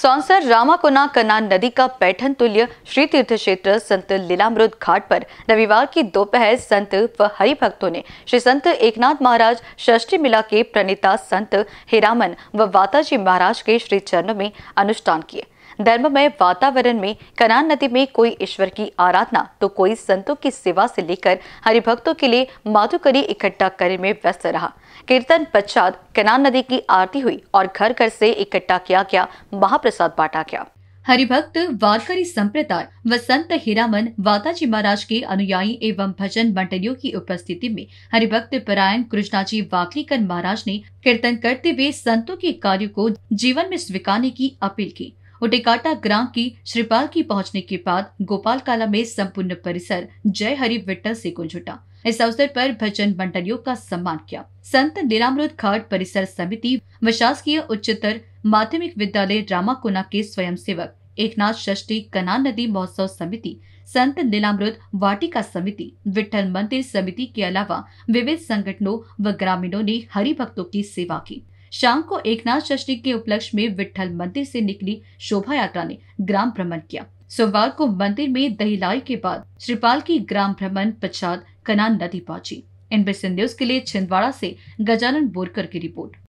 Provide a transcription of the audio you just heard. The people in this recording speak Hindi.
सौंसर रामाकोना कना नदी का पैठन तुल्य श्री तीर्थ क्षेत्र संत लीलामृत घाट पर रविवार की दोपहर संत व हरि भक्तों ने श्री संत एकनाथ महाराज षष्ठी मिला के प्रणेता संत हिरामन व वाताजी महाराज के श्री चरणों में अनुष्ठान किए धर्ममय वातावरण में कनान नदी में कोई ईश्वर की आराधना तो कोई संतों की सेवा से लेकर हरिभक्तों के लिए माधुकरी इकट्ठा करने में व्यस्त रहा कीर्तन पश्चात कनान नदी की आरती हुई और घर घर से इकट्ठा किया गया महाप्रसाद बांटा गया हरिभक्त वारकरी संप्रदाय व संत हीरामन वाताजी महाराज के अनुयायी एवं भजन मंडलियों की उपस्थिति में हरिभक्त परायण कृष्णाजी वाकलीकर महाराज ने कीर्तन करते हुए संतों के कार्यों को जीवन में स्वीकारने की अपील की उटेकाटा ग्राम की श्रीपाल की पहुंचने के बाद गोपाल काला में संपूर्ण परिसर जय हरि विट्ठल से गुंज उठा इस अवसर पर भजन मंडलियों का सम्मान किया संत नीलामृत घाट परिसर समिति व शासकीय उच्चतर माध्यमिक विद्यालय रामाकोना के स्वयं सेवक एक नाथ षष्टी कना नदी महोत्सव समिति संत नीलामृत वाटिका समिति विठल मंदिर समिति के अलावा विविध संगठनों व ग्रामीणों ने हरि भक्तों की सेवा की शाम को एकनाथ षष्ठी के उपलक्ष्य में विठल मंदिर से निकली शोभा यात्रा ने ग्राम भ्रमण किया सोमवार को मंदिर में दहिलाई के बाद श्रीपाल की ग्राम भ्रमण पश्चात कनान नदी पहुंची एनबीसी न्यूज के लिए छिंदवाड़ा से गजानन बोरकर की रिपोर्ट